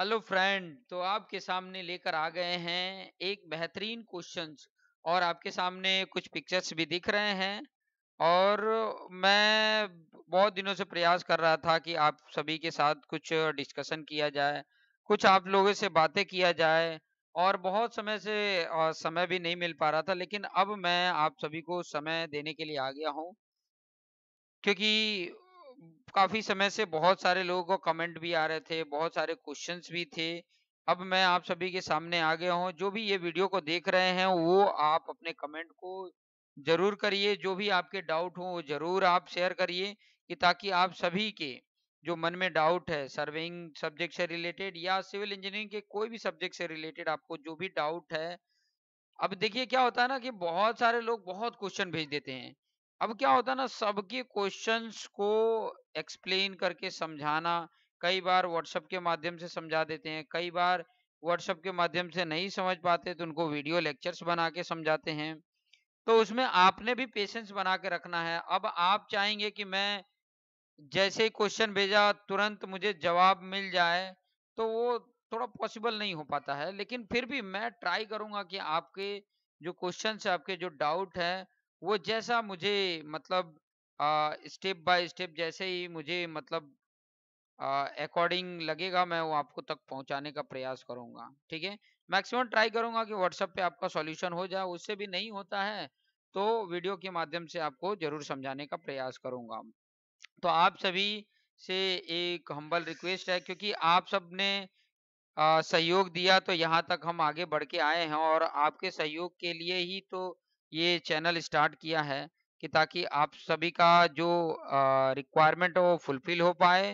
hello friend तो आपके सामने लेकर आ गए हैं एक बेहतरीन क्वेश्चंस और आपके सामने कुछ पिक्चर्स भी दिख रहे हैं और मैं बहुत दिनों से प्रयास कर रहा था कि आप सभी के साथ कुछ डिस्कशन किया जाए कुछ आप लोगों से बातें किया जाए और बहुत समय से समय भी नहीं मिल पा रहा था लेकिन अब मैं आप सभी को समय देने के लिए आ गया हूँ क्योंकि काफी समय से बहुत सारे लोगों को कमेंट भी आ रहे थे बहुत सारे क्वेश्चन भी थे अब मैं आप सभी के सामने आ गया हूँ जो भी ये वीडियो को देख रहे हैं वो आप अपने कमेंट को जरूर करिए जो भी आपके डाउट हो वो जरूर आप शेयर करिए कि ताकि आप सभी के जो मन में डाउट है सर्विंग सब्जेक्ट से रिलेटेड या सिविल इंजीनियरिंग के कोई भी सब्जेक्ट से रिलेटेड आपको जो भी डाउट है अब देखिए क्या होता है ना कि बहुत सारे लोग बहुत क्वेश्चन भेज देते हैं अब क्या होता है ना सबके क्वेश्चंस को एक्सप्लेन करके समझाना कई बार व्हाट्सएप के माध्यम से समझा देते हैं कई बार व्हाट्सएप के माध्यम से नहीं समझ पाते तो उनको वीडियो लेक्चर्स बना के समझाते हैं तो उसमें आपने भी पेशेंस बना के रखना है अब आप चाहेंगे कि मैं जैसे ही क्वेश्चन भेजा तुरंत मुझे जवाब मिल जाए तो वो थोड़ा पॉसिबल नहीं हो पाता है लेकिन फिर भी मैं ट्राई करूंगा कि आपके जो क्वेश्चन है आपके जो डाउट है वो जैसा मुझे मतलब स्टेप बाय स्टेप जैसे ही मुझे मतलब अकॉर्डिंग लगेगा मैं वो आपको तक पहुंचाने का प्रयास करूंगा ठीक है मैक्सिमम ट्राई करूंगा कि व्हाट्सएप पे आपका सॉल्यूशन हो जाए उससे भी नहीं होता है तो वीडियो के माध्यम से आपको जरूर समझाने का प्रयास करूंगा तो आप सभी से एक हम्बल रिक्वेस्ट है क्योंकि आप सब ने सहयोग दिया तो यहाँ तक हम आगे बढ़ के आए हैं और आपके सहयोग के लिए ही तो ये चैनल स्टार्ट किया है कि ताकि आप सभी का जो रिक्वायरमेंट हो फुलफिल हो पाए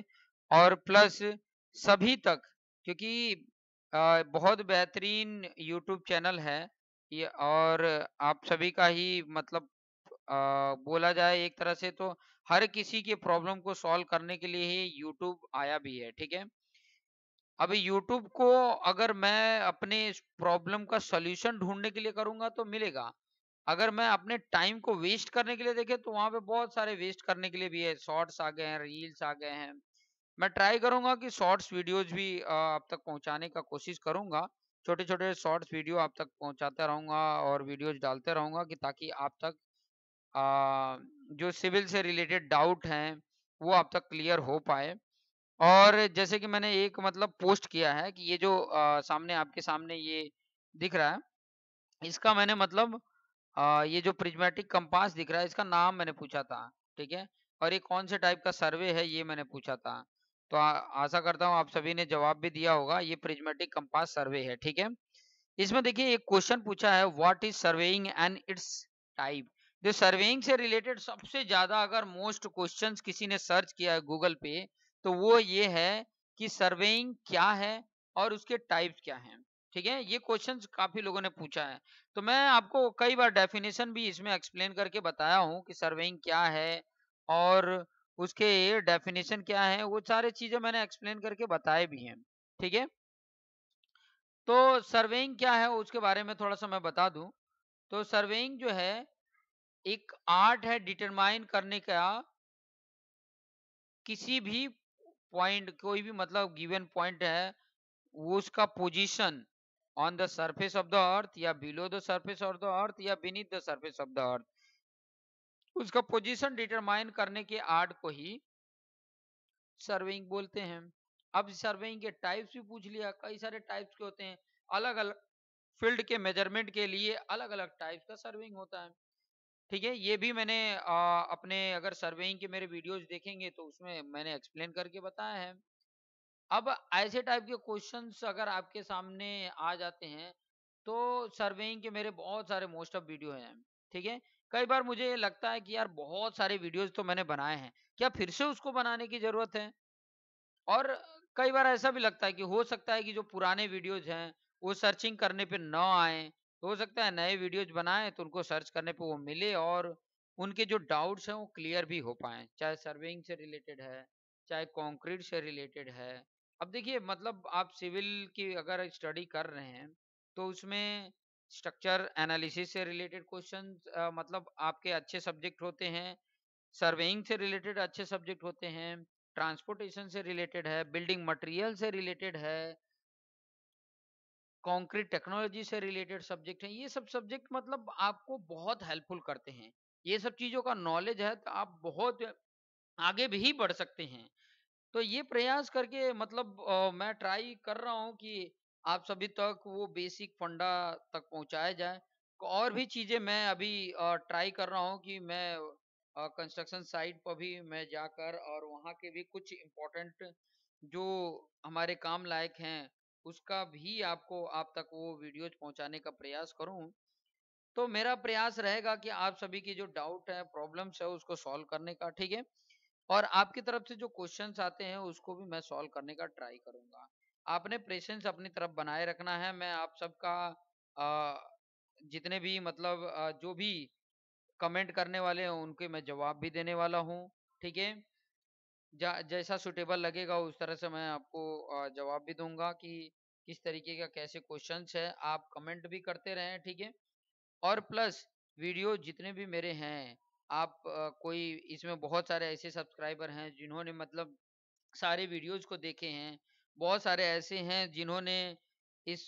और प्लस सभी तक क्योंकि बहुत बेहतरीन यूट्यूब चैनल है ये और आप सभी का ही मतलब बोला जाए एक तरह से तो हर किसी के प्रॉब्लम को सॉल्व करने के लिए ही यूट्यूब आया भी है ठीक है अब यूट्यूब को अगर मैं अपने प्रॉब्लम का सोल्यूशन ढूंढने के लिए करूंगा तो मिलेगा अगर मैं अपने टाइम को वेस्ट करने के लिए देखे तो वहां पे बहुत सारे वेस्ट करने के लिए भी है शॉर्ट्स आ गए हैं रील्स आ गए हैं मैं ट्राई करूंगा कि शॉर्ट्स वीडियोज भी आप तक पहुंचाने का कोशिश करूंगा छोटे छोटे शॉर्ट्स वीडियो आप तक पहुंचाता रहूंगा और वीडियोज डालते रहूंगा कि ताकि आप तक आ, जो सिविल से रिलेटेड डाउट हैं वो आप तक क्लियर हो पाए और जैसे कि मैंने एक मतलब पोस्ट किया है कि ये जो आ, सामने आपके सामने ये दिख रहा है इसका मैंने मतलब आ, ये जो प्रिज्मेटिक कंपास दिख रहा है इसका नाम मैंने पूछा था ठीक है और ये कौन से टाइप का सर्वे है ये मैंने पूछा था तो आ, आशा करता हूँ आप सभी ने जवाब भी दिया होगा ये प्रिज्मेटिक कंपास सर्वे है ठीक है इसमें देखिए एक क्वेश्चन पूछा है what is surveying and its type जो सर्वेइंग से रिलेटेड सबसे ज्यादा अगर मोस्ट क्वेश्चन किसी ने सर्च किया है गूगल पे तो वो ये है कि सर्वेइंग क्या है और उसके टाइप क्या है ठीक है ये क्वेश्चन काफी लोगों ने पूछा है तो मैं आपको कई बार डेफिनेशन भी इसमें एक्सप्लेन करके बताया हूँ कि सर्वेइंग क्या है और उसके डेफिनेशन क्या है वो सारे चीजें मैंने एक्सप्लेन करके बताए भी हैं ठीक है तो सर्वेइंग क्या है उसके बारे में थोड़ा सा मैं बता दू तो सर्वेइंग जो है एक आर्ट है डिटरमाइन करने का किसी भी पॉइंट कोई भी मतलब गिवन पॉइंट है वो उसका position on the surface of the earth या below the surface of the earth या beneath the surface of the earth उसका पोजिशन डिटरमाइन करने के आर्ट को ही सर्वेइंग बोलते हैं अब सर्वेइंग के टाइप्स भी पूछ लिया कई सारे टाइप्स के होते हैं अलग अलग फील्ड के मेजरमेंट के लिए अलग अलग टाइप्स का सर्वेइंग होता है ठीक है ये भी मैंने आ, अपने अगर सर्वेइंग के मेरे वीडियोस देखेंगे तो उसमें मैंने एक्सप्लेन करके बताया है अब ऐसे टाइप के क्वेश्चंस अगर आपके सामने आ जाते हैं तो सर्वेइंग के मेरे बहुत सारे मोस्ट ऑफ वीडियो हैं ठीक है कई बार मुझे ये लगता है कि यार बहुत सारे वीडियोस तो मैंने बनाए हैं क्या फिर से उसको बनाने की जरूरत है और कई बार ऐसा भी लगता है कि हो सकता है कि जो पुराने वीडियोज हैं वो सर्चिंग करने पर न आए तो हो सकता है नए वीडियोज बनाए तो उनको सर्च करने पर वो मिले और उनके जो डाउट्स हैं वो क्लियर भी हो पाए चाहे सर्वेइंग से रिलेटेड है चाहे कंक्रीट से रिलेटेड है अब देखिए मतलब आप सिविल की अगर स्टडी कर रहे हैं तो उसमें स्ट्रक्चर एनालिसिस से रिलेटेड क्वेश्चन मतलब आपके अच्छे सब्जेक्ट होते हैं सर्वेइंग से रिलेटेड अच्छे सब्जेक्ट होते हैं ट्रांसपोर्टेशन से रिलेटेड है बिल्डिंग मटेरियल से रिलेटेड है कंक्रीट टेक्नोलॉजी से रिलेटेड सब्जेक्ट हैं ये सब सब्जेक्ट मतलब आपको बहुत हेल्पफुल करते हैं ये सब चीज़ों का नॉलेज है तो आप बहुत आगे भी बढ़ सकते हैं तो ये प्रयास करके मतलब आ, मैं ट्राई कर रहा हूँ कि आप सभी तक वो बेसिक फंडा तक पहुँचाया जाए और भी चीज़ें मैं अभी आ, ट्राई कर रहा हूँ कि मैं कंस्ट्रक्शन साइट पर भी मैं जाकर और वहाँ के भी कुछ इम्पोर्टेंट जो हमारे काम लायक हैं उसका भी आपको आप तक वो वीडियोज पहुँचाने का प्रयास करूँ तो मेरा प्रयास रहेगा कि आप सभी की जो डाउट है प्रॉब्लम्स है उसको सॉल्व करने का ठीक है और आपकी तरफ से जो क्वेश्चन आते हैं उसको भी मैं सॉल्व करने का ट्राई करूंगा आपने पेशेंस अपनी तरफ बनाए रखना है मैं आप सबका जितने भी मतलब जो भी कमेंट करने वाले हैं उनके मैं जवाब भी देने वाला हूँ ठीक है जैसा सुटेबल लगेगा उस तरह से मैं आपको जवाब भी दूंगा कि किस तरीके का कैसे क्वेश्चन है आप कमेंट भी करते रहें ठीक है और प्लस वीडियो जितने भी मेरे हैं आप कोई इसमें बहुत सारे ऐसे सब्सक्राइबर हैं जिन्होंने मतलब सारे वीडियोज को देखे हैं बहुत सारे ऐसे हैं जिन्होंने इस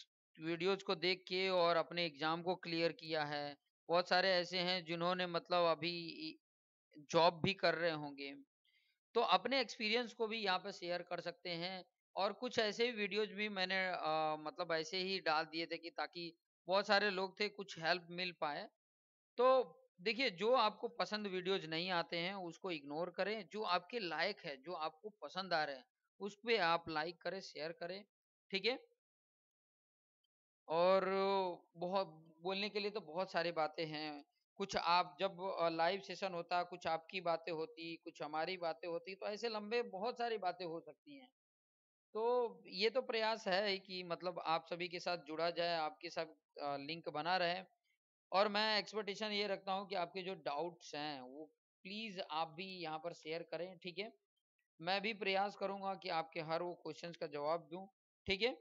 वीडियोज को देख के और अपने एग्जाम को क्लियर किया है बहुत सारे ऐसे हैं जिन्होंने मतलब अभी जॉब भी कर रहे होंगे तो अपने एक्सपीरियंस को भी यहाँ पर शेयर कर सकते हैं और कुछ ऐसे ही वीडियोज भी मैंने आ, मतलब ऐसे ही डाल दिए थे कि ताकि बहुत सारे लोग थे कुछ हेल्प मिल पाए तो देखिए जो आपको पसंद वीडियोज नहीं आते हैं उसको इग्नोर करें जो आपके लायक है जो आपको पसंद आ रहे हैं उस पर आप लाइक करें शेयर करें ठीक है और बहुत बोलने के लिए तो बहुत सारी बातें हैं कुछ आप जब लाइव सेशन होता कुछ आपकी बातें होती कुछ हमारी बातें होती तो ऐसे लंबे बहुत सारी बातें हो सकती हैं तो ये तो प्रयास है कि मतलब आप सभी के साथ जुड़ा जाए आपके साथ लिंक बना रहे और मैं एक्सपेक्टेशन ये रखता हूँ कि आपके जो डाउट्स हैं वो प्लीज आप भी यहाँ पर शेयर करें ठीक है मैं भी प्रयास करूंगा कि आपके हर वो क्वेश्चंस का जवाब दूं ठीक है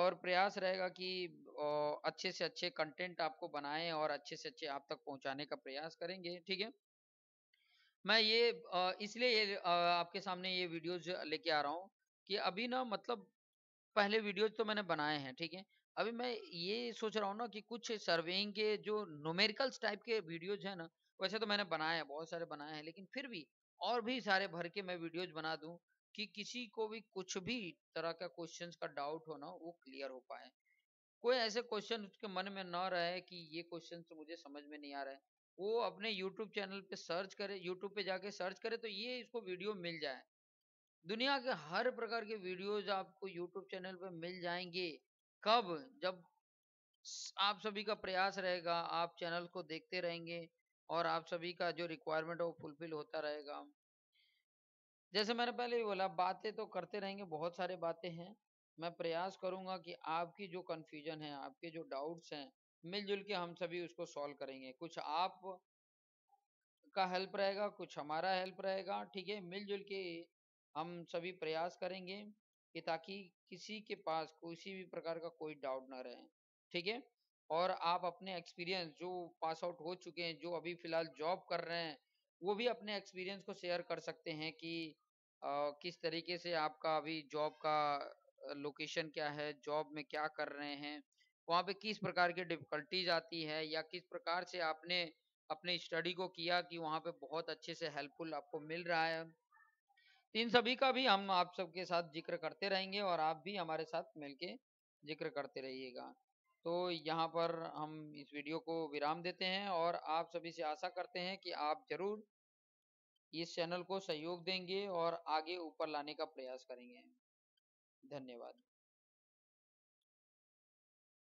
और प्रयास रहेगा कि अच्छे से अच्छे कंटेंट आपको बनाएं और अच्छे से अच्छे आप तक पहुंचाने का प्रयास करेंगे ठीक है मैं ये इसलिए ये आपके सामने ये वीडियोज लेके आ रहा हूँ कि अभी ना मतलब पहले वीडियोज तो मैंने बनाए हैं ठीक है अभी मैं ये सोच रहा हूँ ना कि कुछ सर्वेइंग के जो नोमेरिकल्स टाइप के वीडियोज है ना वैसे तो मैंने बनाए हैं बहुत सारे बनाए हैं लेकिन फिर भी और भी सारे भर के मैं वीडियोज बना दूं कि किसी को भी कुछ भी तरह का क्वेश्चन का डाउट हो ना वो क्लियर हो पाए कोई ऐसे क्वेश्चन उसके मन में ना रहे कि ये क्वेश्चन तो मुझे समझ में नहीं आ रहा है वो अपने यूट्यूब चैनल पे सर्च करे यूट्यूब पे जाके सर्च करे तो ये इसको वीडियो मिल जाए दुनिया के हर प्रकार के वीडियोज आपको यूट्यूब चैनल पे मिल जाएंगे कब जब आप सभी का प्रयास रहेगा आप चैनल को देखते रहेंगे और आप सभी का जो रिक्वायरमेंट है वो फुलफिल होता रहेगा जैसे मैंने पहले भी बोला बातें तो करते रहेंगे बहुत सारे बातें हैं मैं प्रयास करूंगा कि आपकी जो कन्फ्यूजन है आपके जो डाउट्स हैं मिलजुल के हम सभी उसको सॉल्व करेंगे कुछ आप का हेल्प रहेगा कुछ हमारा हेल्प रहेगा ठीक है मिलजुल के हम सभी प्रयास करेंगे कि ताकि किसी के पास किसी भी प्रकार का कोई डाउट ना रहे ठीक है और आप अपने एक्सपीरियंस जो पास आउट हो चुके हैं जो अभी फिलहाल जॉब कर रहे हैं वो भी अपने एक्सपीरियंस को शेयर कर सकते हैं कि आ, किस तरीके से आपका अभी जॉब का लोकेशन क्या है जॉब में क्या कर रहे हैं वहाँ पे किस प्रकार की डिफिकल्टीज आती है या किस प्रकार से आपने अपने स्टडी को किया कि वहाँ पे बहुत अच्छे से हेल्पफुल आपको मिल रहा है इन सभी का भी हम आप सबके साथ जिक्र करते रहेंगे और आप भी हमारे साथ मिलके जिक्र करते रहिएगा तो यहाँ पर हम इस वीडियो को विराम देते हैं और आप सभी से आशा करते हैं कि आप जरूर इस चैनल को सहयोग देंगे और आगे ऊपर लाने का प्रयास करेंगे धन्यवाद